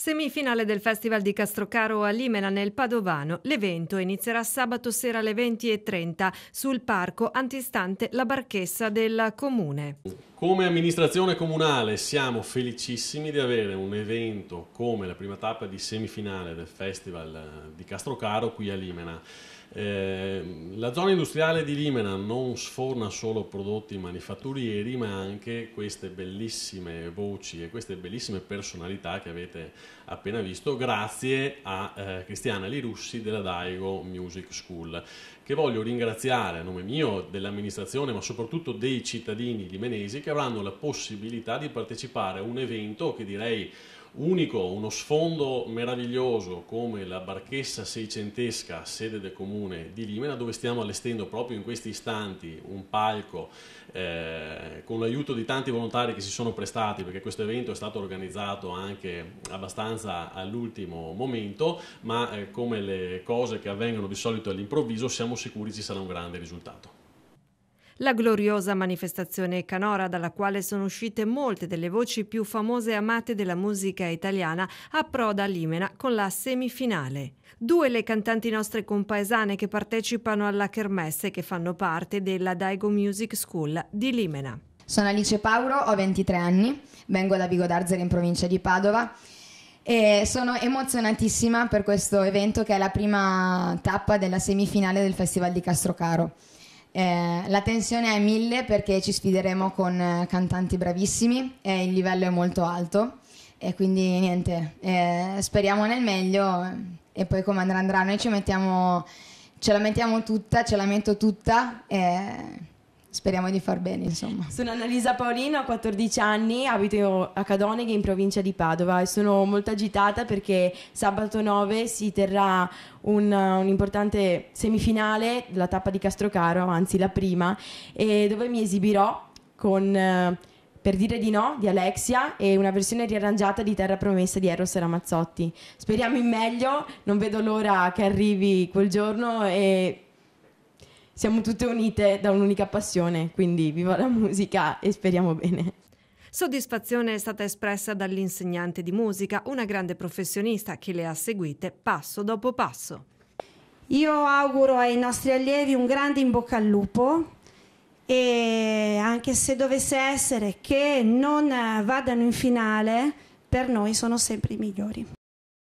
Semifinale del Festival di Castrocaro a Limena nel Padovano. L'evento inizierà sabato sera alle 20.30 sul parco antistante la barchessa del comune. Come amministrazione comunale siamo felicissimi di avere un evento come la prima tappa di semifinale del Festival eh, di Castrocaro qui a Limena. Ehm, la zona industriale di Limena non sforna solo prodotti manifatturieri, ma anche queste bellissime voci e queste bellissime personalità che avete appena visto, grazie a eh, Cristiana Lirussi della Daigo Music School, che voglio ringraziare a nome mio, dell'amministrazione, ma soprattutto dei cittadini limenesi che avranno la possibilità di partecipare a un evento che direi unico, uno sfondo meraviglioso come la barchessa seicentesca, sede del comune di Limena, dove stiamo allestendo proprio in questi istanti un palco eh, con l'aiuto di tanti volontari che si sono prestati, perché questo evento è stato organizzato anche abbastanza all'ultimo momento, ma eh, come le cose che avvengono di solito all'improvviso siamo sicuri ci sarà un grande risultato la gloriosa manifestazione canora dalla quale sono uscite molte delle voci più famose e amate della musica italiana approda a Limena con la semifinale. Due le cantanti nostre compaesane che partecipano alla kermesse che fanno parte della Daigo Music School di Limena. Sono Alice Pauro, ho 23 anni, vengo da Vigo d'Arzere in provincia di Padova e sono emozionatissima per questo evento che è la prima tappa della semifinale del Festival di Castrocaro. Eh, la tensione è mille perché ci sfideremo con eh, cantanti bravissimi e il livello è molto alto e quindi niente, eh, speriamo nel meglio e poi come andrà andrà noi ci mettiamo, ce la mettiamo tutta, ce la metto tutta. Eh, Speriamo di far bene, insomma. Sono Annalisa Paolino, ho 14 anni, abito a Cadoneghe in provincia di Padova e sono molto agitata perché sabato 9 si terrà un, un importante semifinale della tappa di Castrocaro, anzi la prima, dove mi esibirò con eh, per dire di no di Alexia e una versione riarrangiata di Terra Promessa di Eros Ramazzotti. Speriamo in meglio, non vedo l'ora che arrivi quel giorno e siamo tutte unite da un'unica passione, quindi viva la musica e speriamo bene. Soddisfazione è stata espressa dall'insegnante di musica, una grande professionista che le ha seguite passo dopo passo. Io auguro ai nostri allievi un grande in bocca al lupo e anche se dovesse essere che non vadano in finale, per noi sono sempre i migliori.